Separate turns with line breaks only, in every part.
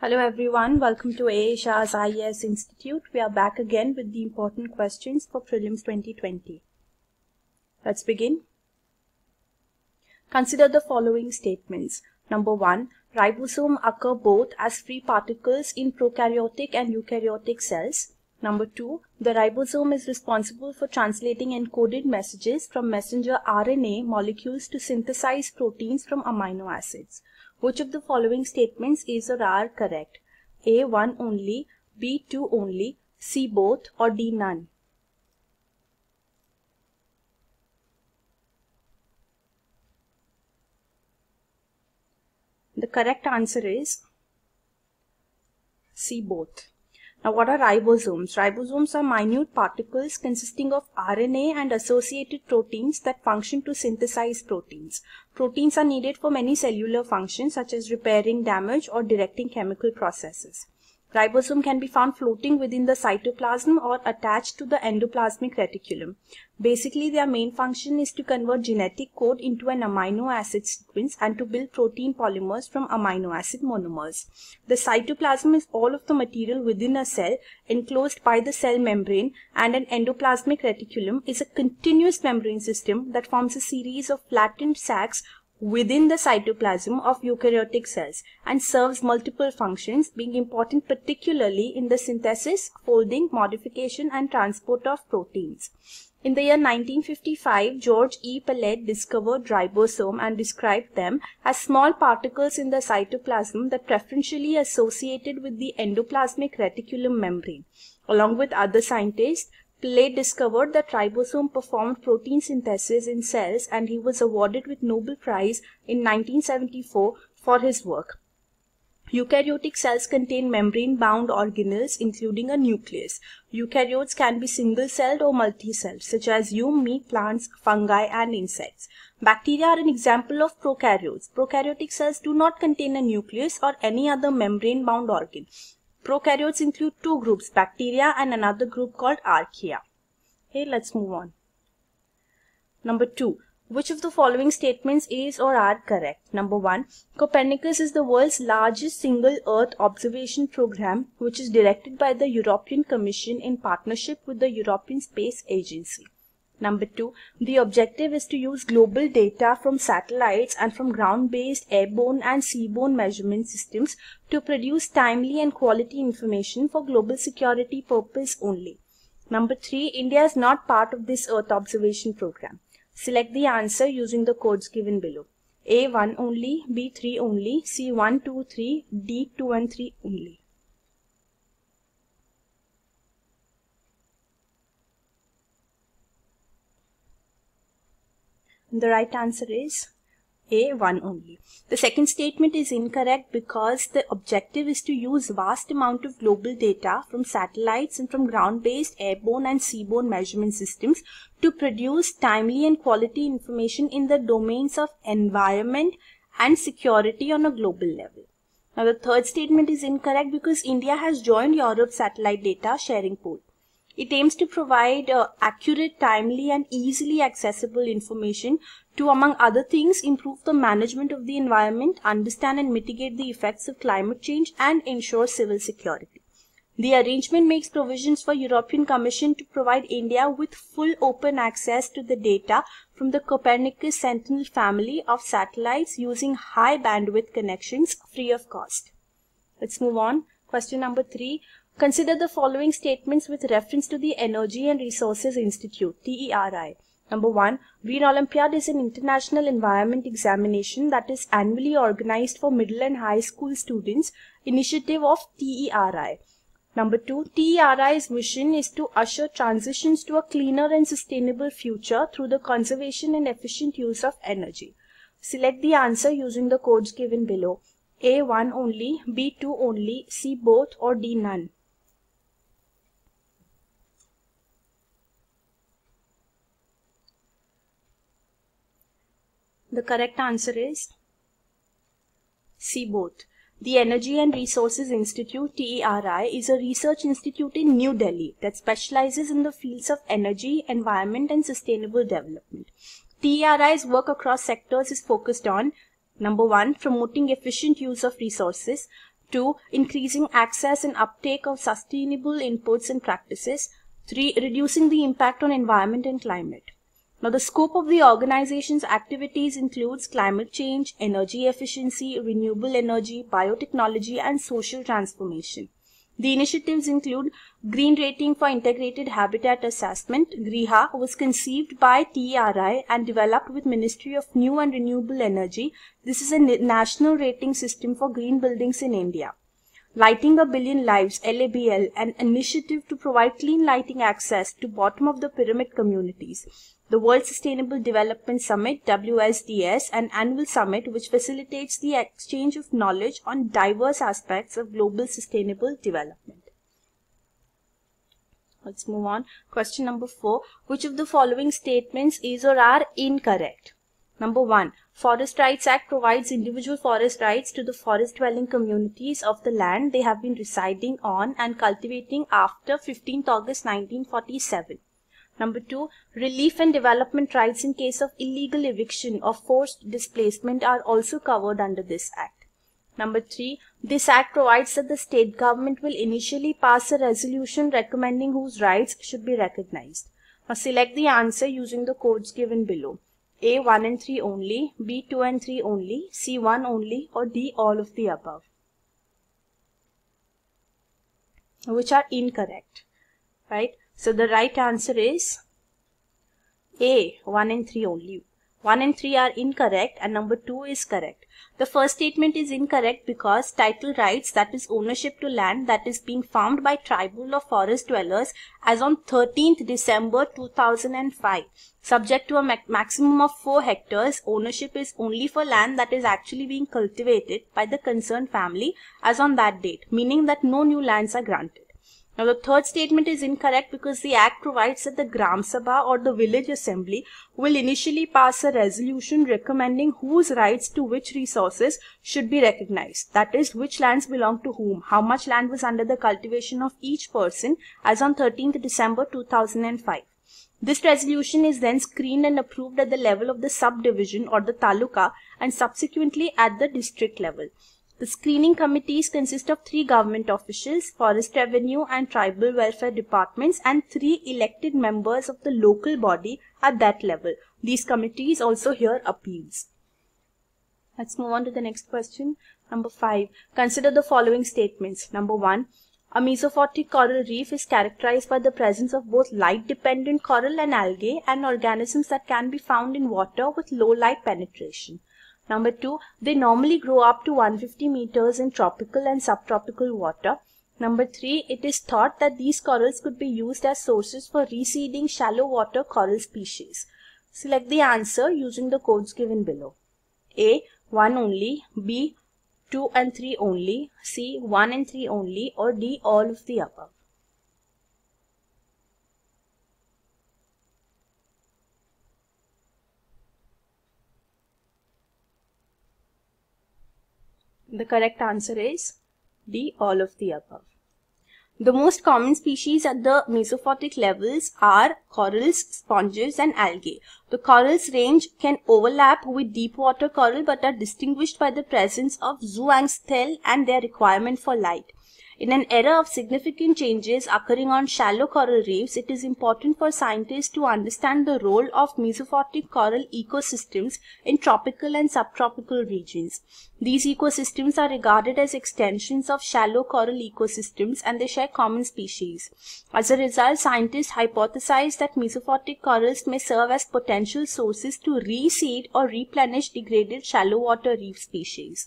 Hello everyone, welcome to AA IES Institute. We are back again with the important questions for Prelims 2020. Let's begin. Consider the following statements. Number 1. Ribosomes occur both as free particles in prokaryotic and eukaryotic cells. Number 2. The ribosome is responsible for translating encoded messages from messenger RNA molecules to synthesize proteins from amino acids. Which of the following statements is or are correct? A. 1 only, B. 2 only, C. Both, or D. None. The correct answer is C. Both. Now what are ribosomes? Ribosomes are minute particles consisting of RNA and associated proteins that function to synthesize proteins. Proteins are needed for many cellular functions such as repairing damage or directing chemical processes. Ribosome can be found floating within the cytoplasm or attached to the endoplasmic reticulum. Basically, their main function is to convert genetic code into an amino acid sequence and to build protein polymers from amino acid monomers. The cytoplasm is all of the material within a cell enclosed by the cell membrane and an endoplasmic reticulum is a continuous membrane system that forms a series of flattened sacs within the cytoplasm of eukaryotic cells and serves multiple functions being important particularly in the synthesis, folding, modification and transport of proteins. In the year 1955, George E. Pallet discovered ribosome and described them as small particles in the cytoplasm that preferentially associated with the endoplasmic reticulum membrane. Along with other scientists, Pillay discovered that ribosome performed protein synthesis in cells and he was awarded with Nobel Prize in 1974 for his work. Eukaryotic cells contain membrane-bound organelles including a nucleus. Eukaryotes can be single-celled or multi-celled such as you, me, plants, fungi and insects. Bacteria are an example of prokaryotes. Prokaryotic cells do not contain a nucleus or any other membrane-bound organ. Prokaryotes include two groups, bacteria and another group called archaea. Okay, let's move on. Number two, which of the following statements is or are correct? Number 1. Copernicus is the world's largest single Earth observation program which is directed by the European Commission in partnership with the European Space Agency. Number two, the objective is to use global data from satellites and from ground-based airborne and seaborne measurement systems to produce timely and quality information for global security purpose only. Number three, India is not part of this Earth observation program. Select the answer using the codes given below. A1 only, B3 only, C1, 2, 3, D2 and 3 only. The right answer is a 1 only. The second statement is incorrect because the objective is to use vast amount of global data from satellites and from ground-based airborne and seaborne measurement systems to produce timely and quality information in the domains of environment and security on a global level. Now the third statement is incorrect because India has joined Europe's satellite data sharing pool. It aims to provide uh, accurate, timely and easily accessible information to, among other things, improve the management of the environment, understand and mitigate the effects of climate change and ensure civil security. The arrangement makes provisions for European Commission to provide India with full open access to the data from the Copernicus Sentinel family of satellites using high bandwidth connections free of cost. Let's move on. Question number three, Consider the following statements with reference to the Energy and Resources Institute, TERI. Number 1. Green Olympiad is an international environment examination that is annually organized for middle and high school students, initiative of TERI. Number 2. TERI's mission is to usher transitions to a cleaner and sustainable future through the conservation and efficient use of energy. Select the answer using the codes given below. A1 only, B2 only, C both or D none. The correct answer is C. Both. The Energy and Resources Institute TERI is a research institute in New Delhi that specializes in the fields of energy, environment and sustainable development. TERI's work across sectors is focused on number 1 promoting efficient use of resources, 2 increasing access and uptake of sustainable inputs and practices, 3 reducing the impact on environment and climate. Now the scope of the organization's activities includes climate change, energy efficiency, renewable energy, biotechnology and social transformation. The initiatives include Green Rating for Integrated Habitat Assessment, GRIHA, was conceived by TRI and developed with Ministry of New and Renewable Energy. This is a national rating system for green buildings in India. Lighting a Billion Lives LABL, an initiative to provide clean lighting access to bottom of the pyramid communities. The World Sustainable Development Summit WSDS, an annual summit which facilitates the exchange of knowledge on diverse aspects of global sustainable development. Let's move on. Question number 4. Which of the following statements is or are incorrect? Number 1. Forest Rights Act provides individual forest rights to the forest dwelling communities of the land they have been residing on and cultivating after 15th August 1947. Number 2. Relief and development rights in case of illegal eviction or forced displacement are also covered under this act. Number 3. This act provides that the state government will initially pass a resolution recommending whose rights should be recognized. Now select the answer using the codes given below. A 1 and 3 only, B 2 and 3 only, C 1 only or D all of the above which are incorrect right so the right answer is A 1 and 3 only 1 and 3 are incorrect and number 2 is correct. The first statement is incorrect because title rights that is ownership to land that is being farmed by tribal or forest dwellers as on 13th December 2005. Subject to a ma maximum of 4 hectares, ownership is only for land that is actually being cultivated by the concerned family as on that date, meaning that no new lands are granted. Now the third statement is incorrect because the act provides that the Gram Sabha or the village assembly will initially pass a resolution recommending whose rights to which resources should be recognized. That is which lands belong to whom, how much land was under the cultivation of each person as on 13th December 2005. This resolution is then screened and approved at the level of the subdivision or the taluka and subsequently at the district level. The screening committees consist of three government officials, forest revenue and tribal welfare departments and three elected members of the local body at that level. These committees also hear appeals. Let's move on to the next question. Number 5. Consider the following statements. Number 1. A mesophotic coral reef is characterized by the presence of both light-dependent coral and algae and organisms that can be found in water with low light penetration. Number two, they normally grow up to 150 meters in tropical and subtropical water. Number three, it is thought that these corals could be used as sources for reseeding shallow water coral species. Select the answer using the codes given below. A. 1 only, B. 2 and 3 only, C. 1 and 3 only or D. All of the above. The correct answer is D. All of the above. The most common species at the mesophotic levels are corals, sponges and algae. The corals range can overlap with deep water coral but are distinguished by the presence of zooxanthellae and their requirement for light. In an era of significant changes occurring on shallow coral reefs, it is important for scientists to understand the role of mesophotic coral ecosystems in tropical and subtropical regions. These ecosystems are regarded as extensions of shallow coral ecosystems and they share common species. As a result, scientists hypothesize that mesophotic corals may serve as potential sources to reseed or replenish degraded shallow water reef species.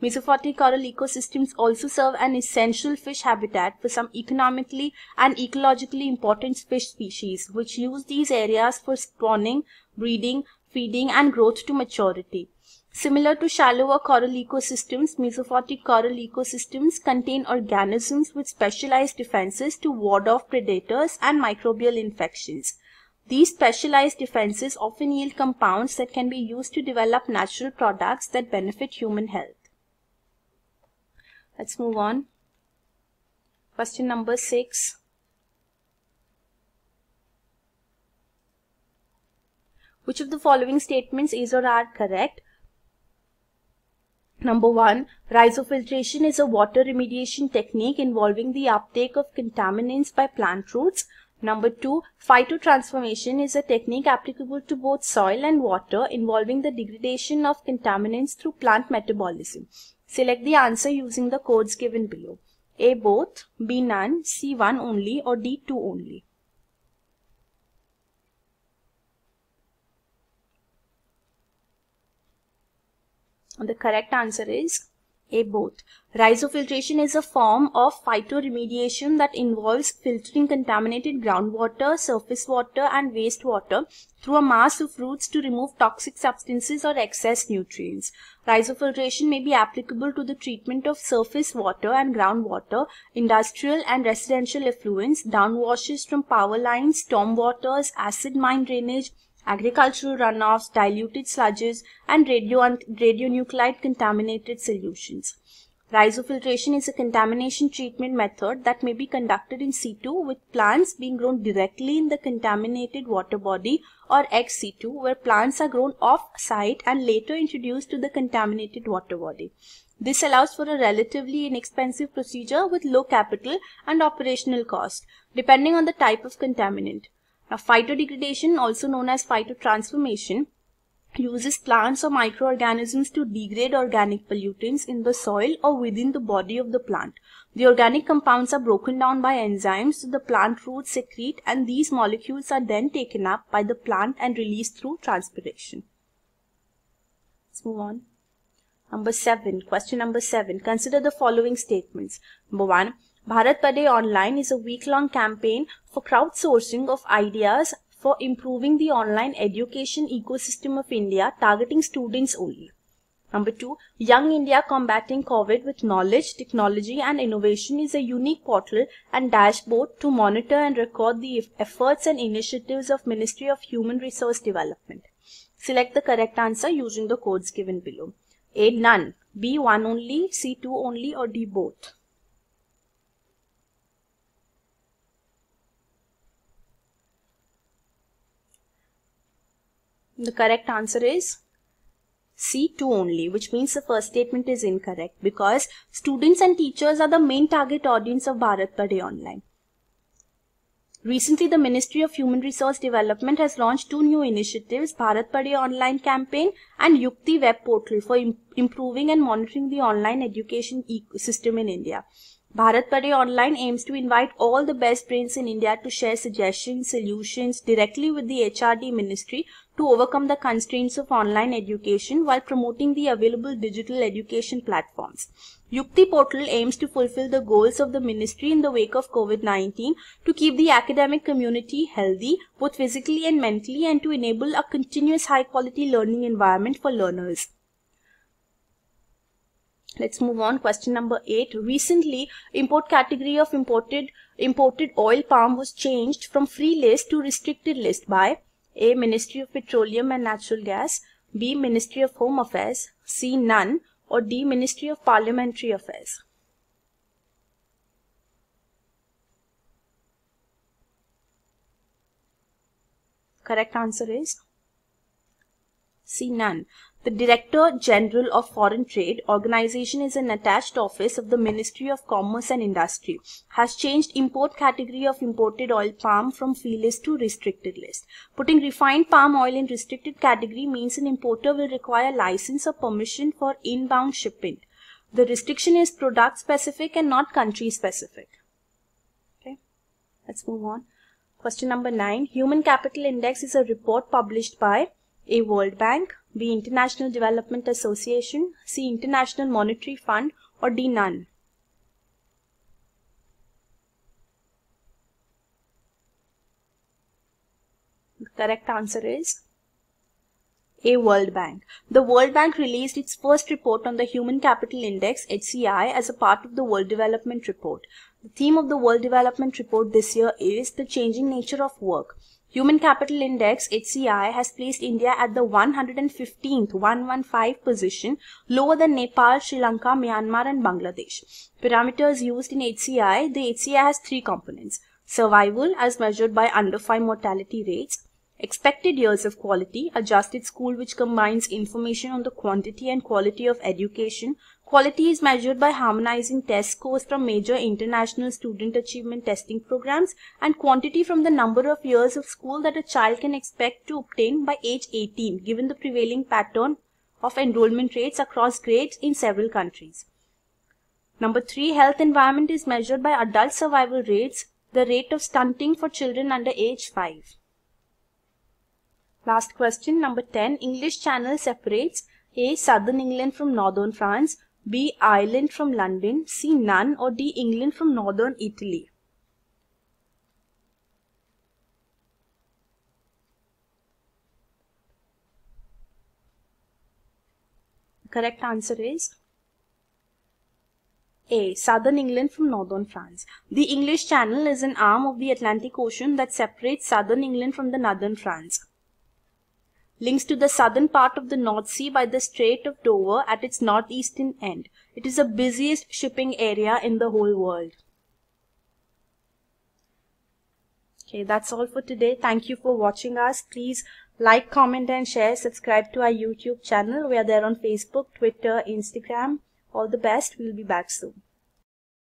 Mesophotic coral ecosystems also serve an essential fish habitat for some economically and ecologically important fish species which use these areas for spawning, breeding, feeding and growth to maturity. Similar to shallower coral ecosystems, mesophotic coral ecosystems contain organisms with specialized defenses to ward off predators and microbial infections. These specialized defenses often yield compounds that can be used to develop natural products that benefit human health. Let's move on. Question number 6. Which of the following statements is or are correct? Number 1. Rhizofiltration is a water remediation technique involving the uptake of contaminants by plant roots Number 2. Phytotransformation is a technique applicable to both soil and water involving the degradation of contaminants through plant metabolism. Select the answer using the codes given below. A. Both, B. None, C. One only or D. Two only. The correct answer is a Aboth. Rhizofiltration is a form of phytoremediation that involves filtering contaminated groundwater, surface water and wastewater through a mass of roots to remove toxic substances or excess nutrients. Rhizofiltration may be applicable to the treatment of surface water and groundwater, industrial and residential effluents, downwashes from power lines, storm waters, acid mine drainage, agricultural runoffs, diluted sludges, and radio and radionuclide contaminated solutions. Rhizofiltration is a contamination treatment method that may be conducted in situ with plants being grown directly in the contaminated water body or ex situ where plants are grown off-site and later introduced to the contaminated water body. This allows for a relatively inexpensive procedure with low capital and operational cost depending on the type of contaminant. Now phytodegradation also known as phytotransformation uses plants or microorganisms to degrade organic pollutants in the soil or within the body of the plant. The organic compounds are broken down by enzymes to the plant roots secrete and these molecules are then taken up by the plant and released through transpiration. Let's move on. Number 7. Question number 7. Consider the following statements. Number 1. Bharat Pade Online is a week-long campaign for crowdsourcing of ideas for improving the online education ecosystem of India targeting students only. Number two, Young India Combating COVID with Knowledge, Technology and Innovation is a unique portal and dashboard to monitor and record the efforts and initiatives of Ministry of Human Resource Development. Select the correct answer using the codes given below. A. None. B. One only, C. Two only or D. Both. The correct answer is C2 only, which means the first statement is incorrect because students and teachers are the main target audience of Bharat Paday Online. Recently, the Ministry of Human Resource Development has launched two new initiatives, Bharat Paday Online campaign and Yukti web portal for improving and monitoring the online education ecosystem in India. Bharat Pade Online aims to invite all the best brains in India to share suggestions, solutions directly with the HRD Ministry to overcome the constraints of online education while promoting the available digital education platforms. Yukti Portal aims to fulfill the goals of the ministry in the wake of COVID-19 to keep the academic community healthy both physically and mentally and to enable a continuous high quality learning environment for learners. Let's move on. Question number 8. Recently, import category of imported imported oil palm was changed from free list to restricted list by A. Ministry of Petroleum and Natural Gas B. Ministry of Home Affairs C. None or D. Ministry of Parliamentary Affairs. Correct answer is C. None. The Director General of Foreign Trade organization is an attached office of the Ministry of Commerce and Industry, has changed import category of imported oil palm from free list to restricted list. Putting refined palm oil in restricted category means an importer will require license or permission for inbound shipment. The restriction is product specific and not country specific. Okay, let's move on. Question number 9. Human Capital Index is a report published by a World Bank, B. International Development Association, C. International Monetary Fund, or D. None. The correct answer is a World Bank. The World Bank released its first report on the Human Capital Index HCI as a part of the World Development Report. The theme of the World Development Report this year is the changing nature of work. Human Capital Index HCI has placed India at the 115th 115 position, lower than Nepal, Sri Lanka, Myanmar and Bangladesh. Parameters used in HCI, the HCI has three components. Survival as measured by under 5 mortality rates, expected years of quality, adjusted school which combines information on the quantity and quality of education Quality is measured by harmonizing test scores from major international student achievement testing programs and quantity from the number of years of school that a child can expect to obtain by age 18 given the prevailing pattern of enrollment rates across grades in several countries. Number 3 health environment is measured by adult survival rates, the rate of stunting for children under age 5. Last question number 10 English Channel separates a southern England from northern France B. Ireland from London. C. None or D. England from northern Italy. The correct answer is a. Southern England from northern France. The English Channel is an arm of the Atlantic Ocean that separates southern England from the northern France links to the southern part of the North Sea by the Strait of Dover at its northeastern end. It is the busiest shipping area in the whole world. Okay, that's all for today. Thank you for watching us. Please like, comment and share. Subscribe to our YouTube channel. We are there on Facebook, Twitter, Instagram. All the best. We'll be back soon.